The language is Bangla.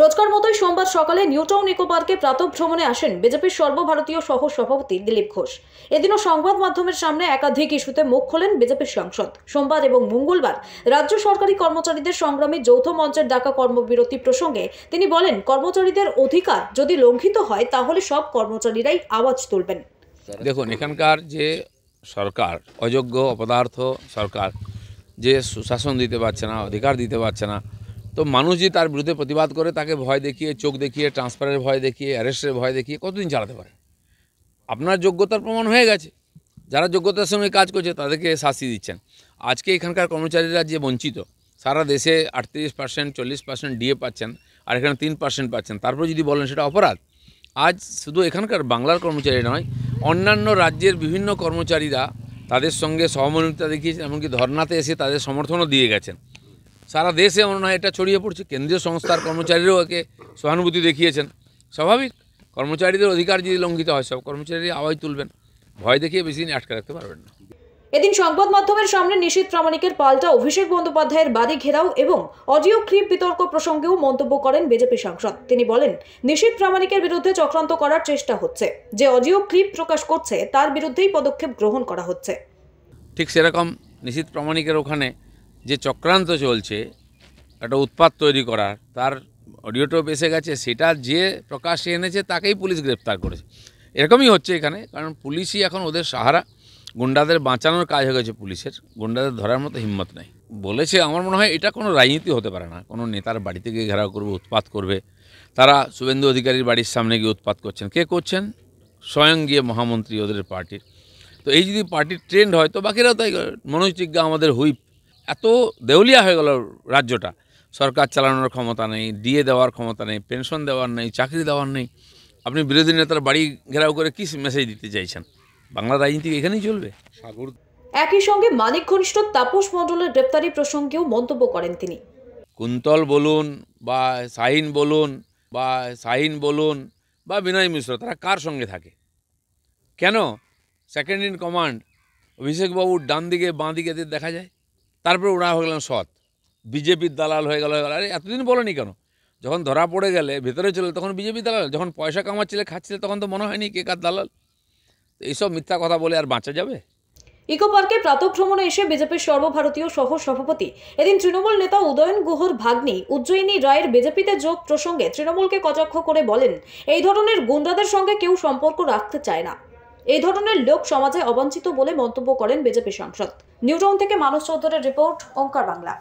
রোজকার মতোই সোমবার সকালে নিউটাউন ইকো পার্কে প্রাতঃ ভ্রমণে আসেন বিজেপির সর্বভারতীয় সহ সভাপতি দিলীপ ঘোষ এদিনও সংবাদ মাধ্যমের সামনে একাধিক ইস্যুতে মুখ খোলেন বিজেপির সাংসদ সোমবার এবং মঙ্গলবার রাজ্য সরকারি কর্মচারীদের সংগ্রামে যৌথ মঞ্চের ডাকা কর্মবিরতি প্রসঙ্গে তিনি বলেন কর্মচারীদের অধিকার যদি লঙ্ঘিত হয় তাহলে সব কর্মচারীরাই আওয়াজ তুলবেন দেখুন এখানকার যে সরকার অযোগ্য অপদার্থ সরকার যে সুশাসন দিতে পারছে না অধিকার দিতে পারছে না তো মানুষ যে তার বিরুদ্ধে প্রতিবাদ করে তাকে ভয় দেখিয়ে চোখ দেখিয়ে ট্রান্সফারের ভয় দেখিয়ে অ্যারেস্টের ভয় দেখিয়ে কতদিন চালাতে পারে আপনার যোগ্যতার প্রমাণ হয়ে গেছে যারা যোগ্যতার সঙ্গে কাজ করছে তাদেরকে শাস্তি দিচ্ছেন আজকে এখানকার কর্মচারীরা যে বঞ্চিত সারা দেশে আটত্রিশ পার্সেন্ট চল্লিশ পার্সেন্ট ডিএ পাচ্ছেন আর এখানে তিন পার্সেন্ট পাচ্ছেন তারপরে যদি বলেন সেটা অপরাধ আজ শুধু এখানকার বাংলার কর্মচারী নয় অন্যান্য রাজ্যের বিভিন্ন কর্মচারীরা তাদের সঙ্গে সহমর্মিতা দেখিয়েছেন এমনকি ধর্নাতে এসে তাদের সমর্থনও দিয়ে গেছেন সারা দেশে মনে হয় এটা ছড়িয়ে পড়ছে কেন্দ্রীয় সংস্থার কর্মচারীরাও একে সহানুভূতি দেখিয়েছেন স্বাভাবিক কর্মচারীদের অধিকার যদি লঙ্ঘিত হয় সব কর্মচারী আওয়াজ তুলবেন ভয় দেখিয়ে বেশি দিন আটকে রাখতে পারবেন না এদিন সংবাদ মাধ্যমের সামনে নিশীত প্রামাণিকের পাল্টা অভিষেক বন্দ্যোপাধ্যায়ের বাদী ঘেরাও এবং অডিও ক্লিপ বিতর্ক প্রসঙ্গেও মন্তব্য করেন বিজেপি সাংসদ তিনি বলেন নিশীত প্রামাণিকের বিরুদ্ধে চক্রান্ত করার চেষ্টা হচ্ছে যে অডিও ক্লিপ প্রকাশ করছে তার বিরুদ্ধেই পদক্ষেপ গ্রহণ করা হচ্ছে ঠিক সেরকম নিশীত প্রামাণিকের ওখানে যে চক্রান্ত চলছে একটা উৎপাত তৈরি করার তার অডিওটোপ এসে গেছে সেটা যে প্রকাশ্যে এনেছে তাকেই পুলিশ গ্রেপ্তার করেছে এরকমই হচ্ছে এখানে কারণ পুলিশই এখন ওদের সাহারা গুন্ডাদের বাঁচানোর কাজ হয়ে গেছে পুলিশের গুন্ডাদের ধরার মতো হিম্মত নাই বলেছে আমার মনে হয় এটা কোনো রাজনীতি হতে পারে না কোনো নেতার বাড়িতে গিয়ে ঘেরাও করবে উৎপাত করবে তারা শুভেন্দু অধিকারীর বাড়ির সামনে গিয়ে উৎপাত করছেন কে করছেন স্বয়ং গিয়ে মহামন্ত্রী ওদের পার্টির তো এই যদি পার্টির ট্রেন্ড হয় তো বাকিরাও তাই মনোজ টিজ্ঞা আমাদের হুইপ এত দেউলিয়া হয়ে গেল রাজ্যটা সরকার চালানোর ক্ষমতা নেই ডিএ দেওয়ার ক্ষমতা নেই পেনশন দেওয়ার নেই চাকরি দেওয়ার নেই আপনি বিরোধী নেতার বাড়ি ঘেরাও করে কি মেসেজ দিতে চাইছেন বাংলা রাজনীতি এখানেই চলবে সাগর একই সঙ্গে মানিক ঘনিষ্ঠ তাপস মণ্ডলের গ্রেপ্তারি প্রসঙ্গেও মন্তব্য করেন তিনি কুন্তল বলুন বা শাহিন বলুন বা শাহিন বলুন বা বিনয় মিশ্র তারা কার সঙ্গে থাকে কেন সেকেন্ড ইন কমান্ড অভিষেকবাবুর ডান দিকে বাঁ দিকে দেখা যায় তারপরে ওরা হয়ে গেলেন সৎ বিজেপির দালাল হয়ে গেল আরে এতদিন বলেনি কেন যখন ধরা পড়ে গেলে ভেতরে চলে তখন বিজেপি দালাল যখন পয়সা কামাচ্ছিলে খাচ্ছিলে তখন তো মনে হয়নি কে কার দালাল এইসব মিথ্যা কথা বলে আর বাঁচা যাবে ইকো পার্কে প্রাতঃভ্রমণে এসে বিজেপির সর্বভারতীয় সহ সভাপতি এদিন তৃণমূল নেতা উদয়ন গুহর ভাগ্নি উজ্জয়িনী রায়ের বিজেপিতে যোগ প্রসঙ্গে তৃণমূলকে কটাক্ষ করে বলেন এই ধরনের গুন্ডাদের সঙ্গে কেউ সম্পর্ক রাখতে চায় না এই ধরনের লোক সমাজে অবাঞ্ছিত বলে মন্তব্য করেন বিজেপি সাংসদ নিউটাউন থেকে মানস চৌধুরীর রিপোর্ট অঙ্কার বাংলা